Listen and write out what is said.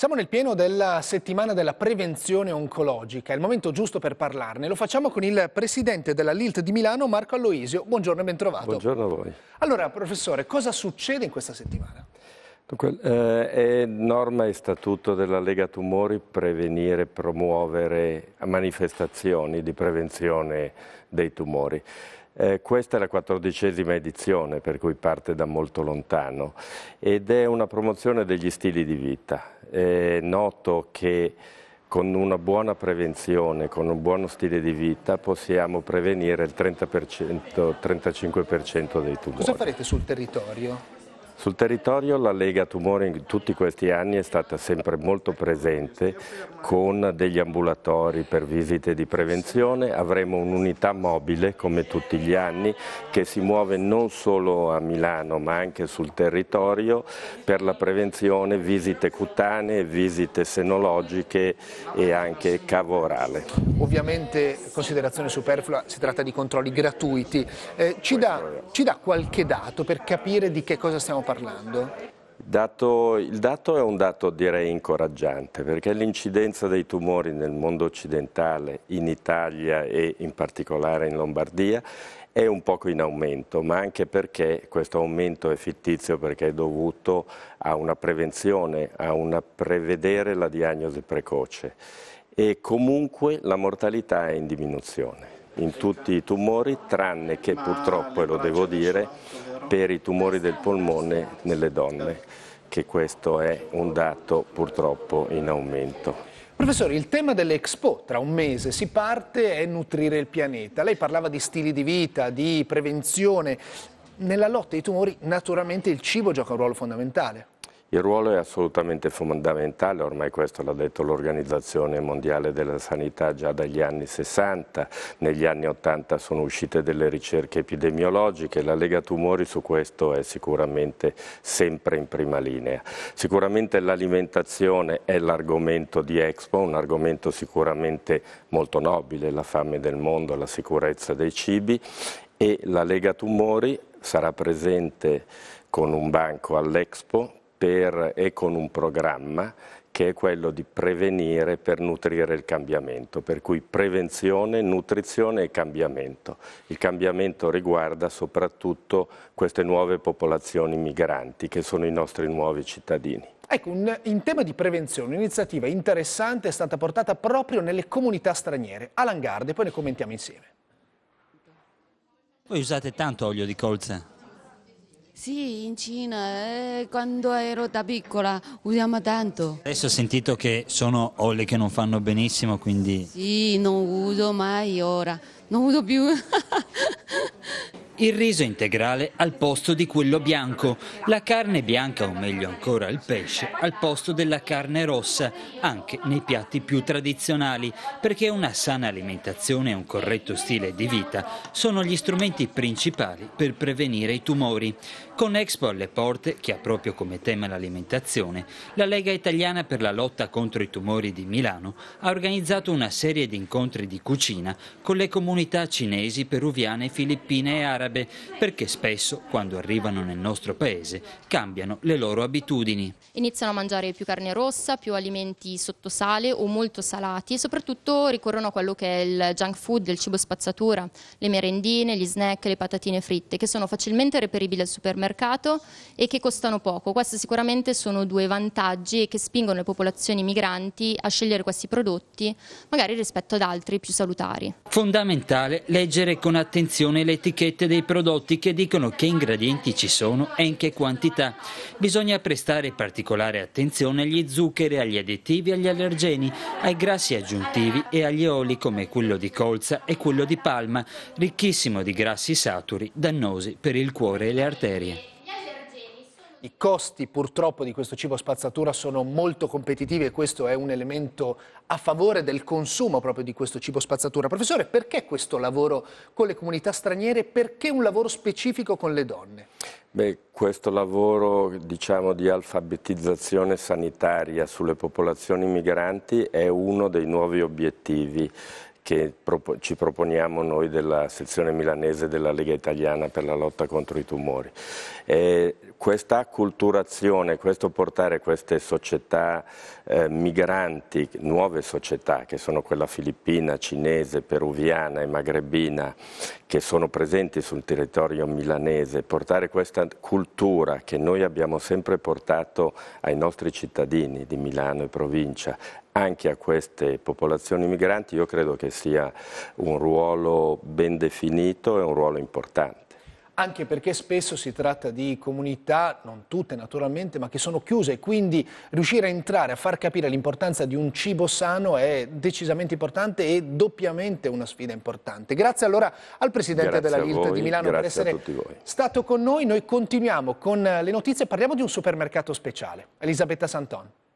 Siamo nel pieno della settimana della prevenzione oncologica, è il momento giusto per parlarne. Lo facciamo con il presidente della LILT di Milano, Marco Aloisio. Buongiorno e bentrovato. Buongiorno a voi. Allora, professore, cosa succede in questa settimana? Dunque, eh, è norma e statuto della Lega Tumori prevenire e promuovere manifestazioni di prevenzione dei tumori. Eh, questa è la quattordicesima edizione, per cui parte da molto lontano, ed è una promozione degli stili di vita è noto che con una buona prevenzione, con un buono stile di vita possiamo prevenire il 30%, 35% dei tumori. Cosa farete sul territorio? Sul territorio la Lega Tumore in tutti questi anni è stata sempre molto presente con degli ambulatori per visite di prevenzione, avremo un'unità mobile come tutti gli anni che si muove non solo a Milano ma anche sul territorio per la prevenzione, visite cutanee, visite senologiche e anche cavo orale. Ovviamente, considerazione superflua, si tratta di controlli gratuiti. Eh, ci, dà, ci dà qualche dato per capire di che cosa stiamo parlando? parlando? Dato, il dato è un dato direi incoraggiante perché l'incidenza dei tumori nel mondo occidentale, in Italia e in particolare in Lombardia, è un poco in aumento, ma anche perché questo aumento è fittizio perché è dovuto a una prevenzione, a una prevedere la diagnosi precoce e comunque la mortalità è in diminuzione in tutti i tumori, tranne che purtroppo, e lo devo dire, per i tumori del polmone nelle donne, che questo è un dato purtroppo in aumento. Professore, il tema dell'Expo tra un mese si parte è nutrire il pianeta. Lei parlava di stili di vita, di prevenzione. Nella lotta ai tumori naturalmente il cibo gioca un ruolo fondamentale. Il ruolo è assolutamente fondamentale, ormai questo l'ha detto l'Organizzazione Mondiale della Sanità già dagli anni 60, negli anni 80 sono uscite delle ricerche epidemiologiche, la Lega Tumori su questo è sicuramente sempre in prima linea. Sicuramente l'alimentazione è l'argomento di Expo, un argomento sicuramente molto nobile, la fame del mondo, la sicurezza dei cibi e la Lega Tumori sarà presente con un banco all'Expo per, e con un programma che è quello di prevenire per nutrire il cambiamento, per cui prevenzione, nutrizione e cambiamento. Il cambiamento riguarda soprattutto queste nuove popolazioni migranti che sono i nostri nuovi cittadini. Ecco, un, in tema di prevenzione, un'iniziativa interessante è stata portata proprio nelle comunità straniere. Alan Garde, poi ne commentiamo insieme. Voi usate tanto olio di colza? Sì, in Cina, eh, quando ero da piccola usiamo tanto. Adesso ho sentito che sono oli che non fanno benissimo, quindi... Sì, non uso mai ora, non uso più. il riso integrale al posto di quello bianco, la carne bianca o meglio ancora il pesce al posto della carne rossa, anche nei piatti più tradizionali, perché una sana alimentazione e un corretto stile di vita sono gli strumenti principali per prevenire i tumori. Con Expo alle porte, che ha proprio come tema l'alimentazione, la Lega Italiana per la lotta contro i tumori di Milano ha organizzato una serie di incontri di cucina con le comunità cinesi, peruviane, filippine e arabe arabe perché spesso, quando arrivano nel nostro paese, cambiano le loro abitudini. Iniziano a mangiare più carne rossa, più alimenti sottosale o molto salati e soprattutto ricorrono a quello che è il junk food, il cibo spazzatura, le merendine, gli snack, le patatine fritte, che sono facilmente reperibili al supermercato e che costano poco. Questi sicuramente sono due vantaggi che spingono le popolazioni migranti a scegliere questi prodotti, magari rispetto ad altri più salutari. Fondamentale leggere con attenzione le etichette dei dei prodotti che dicono che ingredienti ci sono e in che quantità. Bisogna prestare particolare attenzione agli zuccheri, agli additivi, agli allergeni, ai grassi aggiuntivi e agli oli come quello di colza e quello di palma, ricchissimo di grassi saturi, dannosi per il cuore e le arterie. I costi purtroppo di questo cibo spazzatura sono molto competitivi e questo è un elemento a favore del consumo proprio di questo cibo spazzatura. Professore, perché questo lavoro con le comunità straniere? Perché un lavoro specifico con le donne? Beh, questo lavoro diciamo, di alfabetizzazione sanitaria sulle popolazioni migranti è uno dei nuovi obiettivi che ci proponiamo noi della sezione milanese della Lega Italiana per la lotta contro i tumori. Eh, questa acculturazione, questo portare queste società eh, migranti, nuove società che sono quella filippina, cinese, peruviana e magrebina che sono presenti sul territorio milanese, portare questa cultura che noi abbiamo sempre portato ai nostri cittadini di Milano e provincia anche a queste popolazioni migranti io credo che sia un ruolo ben definito e un ruolo importante anche perché spesso si tratta di comunità, non tutte naturalmente, ma che sono chiuse quindi riuscire a entrare, a far capire l'importanza di un cibo sano è decisamente importante e doppiamente una sfida importante. Grazie allora al Presidente grazie della Lilt di Milano per essere stato con noi. Noi continuiamo con le notizie, parliamo di un supermercato speciale. Elisabetta Santon.